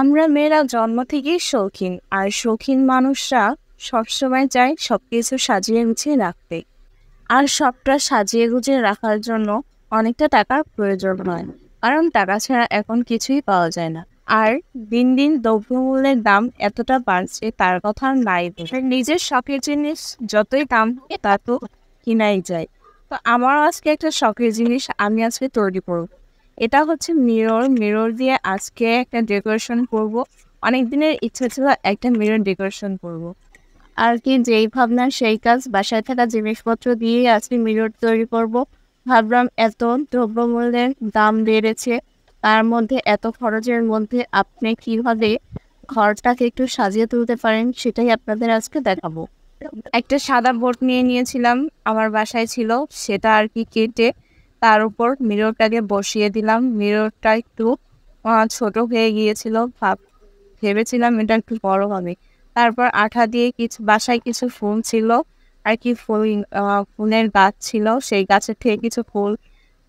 আমরা মেয়েরা জন্ম থেকেই শৌখিন আর শৌখিন মানুষরা সবসময় চায় সব কিছু সাজিয়ে গুছিয়ে রাখতে আর সবটা সাজিয়ে গুছিয়ে রাখার জন্য অনেকটা টাকার প্রয়োজন হয় কারণ টাকা ছাড়া এখন কিছুই পাওয়া যায় না আর দিন দিন দ্রব্যমূল্যের দাম এতটা বাড়ছে তার কথা নাই নিজের শখের জিনিস যতই দাম তা তো কিনাই যায় তো আমারও আজকে একটা শখের জিনিস আমি আজকে তৈরি করবো এটা হচ্ছে মিরর মিরর দিয়ে আজকে একটা ডেকোরেশন করব। অনেক দিনের ইচ্ছা ছিল একটা মিরর ডেকোরেশন করব। আর কি যেই ভাবনা সেই কাজ বাসায় থাকা জিনিসপত্র দিয়ে আজকে মিরর তৈরি করব। ভাবলাম এত দ্রব্যমূল্যের দাম বেড়েছে তার মধ্যে এত খরচের মধ্যে আপনি কীভাবে ঘরটাকে একটু সাজিয়ে তুলতে পারেন সেটাই আপনাদের আজকে দেখাবো একটা সাদা বোর্ড নিয়ে নিয়েছিলাম আমার বাসায় ছিল সেটা আর কি কেটে তার উপর মিররটাকে বসিয়ে দিলাম মিররটা একটু ছোট হয়ে গিয়েছিল ভাব ভেবেছিলাম এটা একটু বড় হবে তারপর আঠা দিয়ে কিছু বাসায় কিছু ফুল ছিল আর কি ফুল ফুলের গাছ ছিল সেই গাছের থেকে কিছু ফুল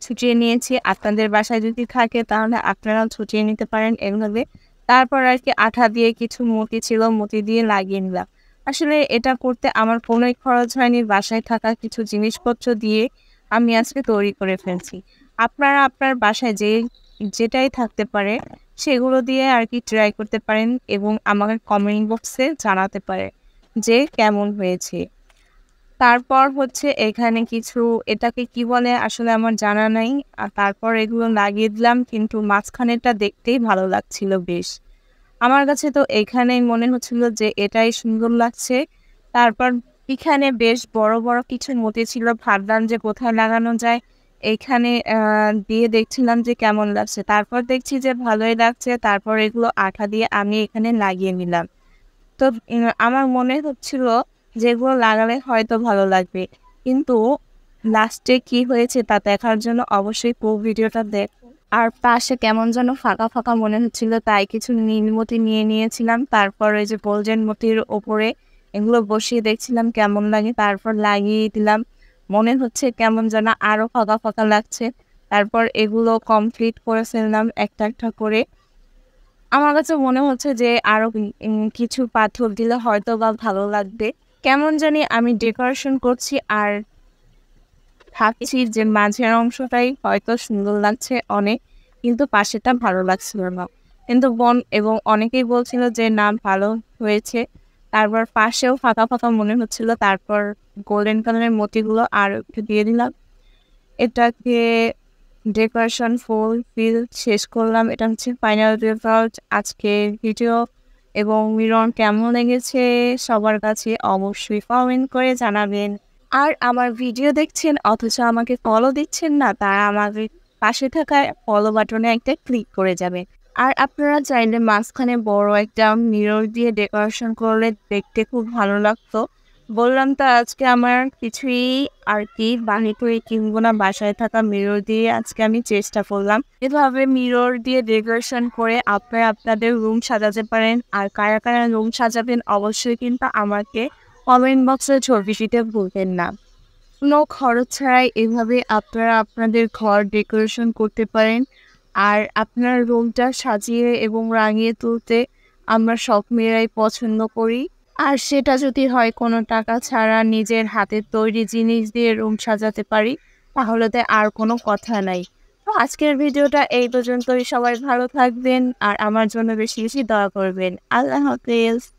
ছুটিয়ে নিয়েছি আপনাদের বাসায় যদি থাকে তাহলে আপনারাও ছুটিয়ে নিতে পারেন এভাবে তারপর আর কি আঠা দিয়ে কিছু মতি ছিল মতি দিয়ে লাগিয়ে নিলাম আসলে এটা করতে আমার কোনোই খরচ হয়নি বাসায় থাকা কিছু জিনিসপত্র দিয়ে আমি আজকে তৈরি করে ফেলছি আপনারা আপনার বাসায় যে যেটাই থাকতে পারে সেগুলো দিয়ে আর কি ট্রাই করতে পারেন এবং আমাকে কমেন্ট বক্সে জানাতে পারে যে কেমন হয়েছে তারপর হচ্ছে এখানে কিছু এটাকে কি বলে আসলে আমার জানা নাই আর তারপর এগুলো লাগিয়ে দিলাম কিন্তু মাঝখানেটা দেখতেই ভালো লাগছিল বেশ আমার কাছে তো এখানেই মনে হচ্ছিল যে এটাই সুন্দর লাগছে তারপর এখানে বেশ বড় বড় কিছু মতি ছিল ভাবলাম যে কোথায় লাগানো যায় এখানে দিয়ে দেখছিলাম যে কেমন লাগছে তারপর দেখছি যে ভালোই লাগছে তারপর এগুলো আঠা দিয়ে আমি এখানে লাগিয়ে নিলাম তো আমার মনে হচ্ছিল যেগুলো লাগালে হয়তো ভালো লাগবে কিন্তু লাস্টে কি হয়েছে তা দেখার জন্য অবশ্যই পুরো ভিডিওটা দেখ আর পাশে কেমন যেন ফাঁকা ফাঁকা মনে হচ্ছিল তাই কিছু নীলমতি নিয়ে নিয়েছিলাম তারপর ওই যে গোল্ডেন মতির ওপরে এগুলো বসিয়ে দেখছিলাম কেমন লাগে তারপর লাগিয়ে দিলাম মনে হচ্ছে কেমন যেন আরও ফাঁকা ফাঁকা লাগছে তারপর এগুলো কমপ্লিট করে ফেললাম একটা একটা করে আমার কাছে মনে হচ্ছে যে আরও কিছু পাথর দিলে হয়তো বা ভালো লাগবে কেমন জানি আমি ডেকোরেশন করছি আর ভাবছি যে মাঝের অংশটাই হয়তো সুন্দর লাগছে অনেক কিন্তু পাশেটা ভালো লাগছিল না কিন্তু বোন এবং অনেকেই বলছিল যে না ভালো হয়েছে তারপর পাশেও ফাঁকা ফাঁকা মনে হচ্ছিল তারপর গোল্ডেন কালারের মতিগুলো আর একটু দিয়ে দিলাম এটাকে ডেকোরেশন ফুল ফিল শেষ করলাম এটা হচ্ছে ফাইনাল রেজাল্ট আজকের ভিডিও এবং মিরন কেমন লেগেছে সবার কাছে অবশ্যই কমেন্ট করে জানাবেন আর আমার ভিডিও দেখছেন অথচ আমাকে ফলো দিচ্ছেন না তারা আমাদের পাশে থাকা ফলো বাটনে একটা ক্লিক করে যাবে আর আপনারা চাইলে মাঝখানে বড় একটা মিরর দিয়ে ডেকোরেশন করলে দেখতে খুব ভালো লাগতো বললাম তো আজকে আমার কিছুই আর কি বাহির করে কিনবো না বাসায় থাকা মিরর দিয়ে আজকে আমি চেষ্টা করলাম এভাবে মিরর দিয়ে ডেকোরেশন করে আপনারা আপনাদের রুম সাজাতে পারেন আর কারা কারা রুম সাজাবেন অবশ্যই কিন্তু আমাকে কমেন্ট বক্সে ছবি দিতে ভুলবেন না কোনো খরচ ছাড়াই এভাবে আপনারা আপনাদের ঘর ডেকোরেশন করতে পারেন আর আপনার রুমটা সাজিয়ে এবং রাঙিয়ে তুলতে আমরা সব মেয়েরাই পছন্দ করি আর সেটা যদি হয় কোনো টাকা ছাড়া নিজের হাতের তৈরি জিনিস দিয়ে রুম সাজাতে পারি তাহলে তো আর কোনো কথা নাই তো আজকের ভিডিওটা এই পর্যন্তই সবাই ভালো থাকবেন আর আমার জন্য বেশি বেশি দয়া করবেন আল্লাহ হাফিজ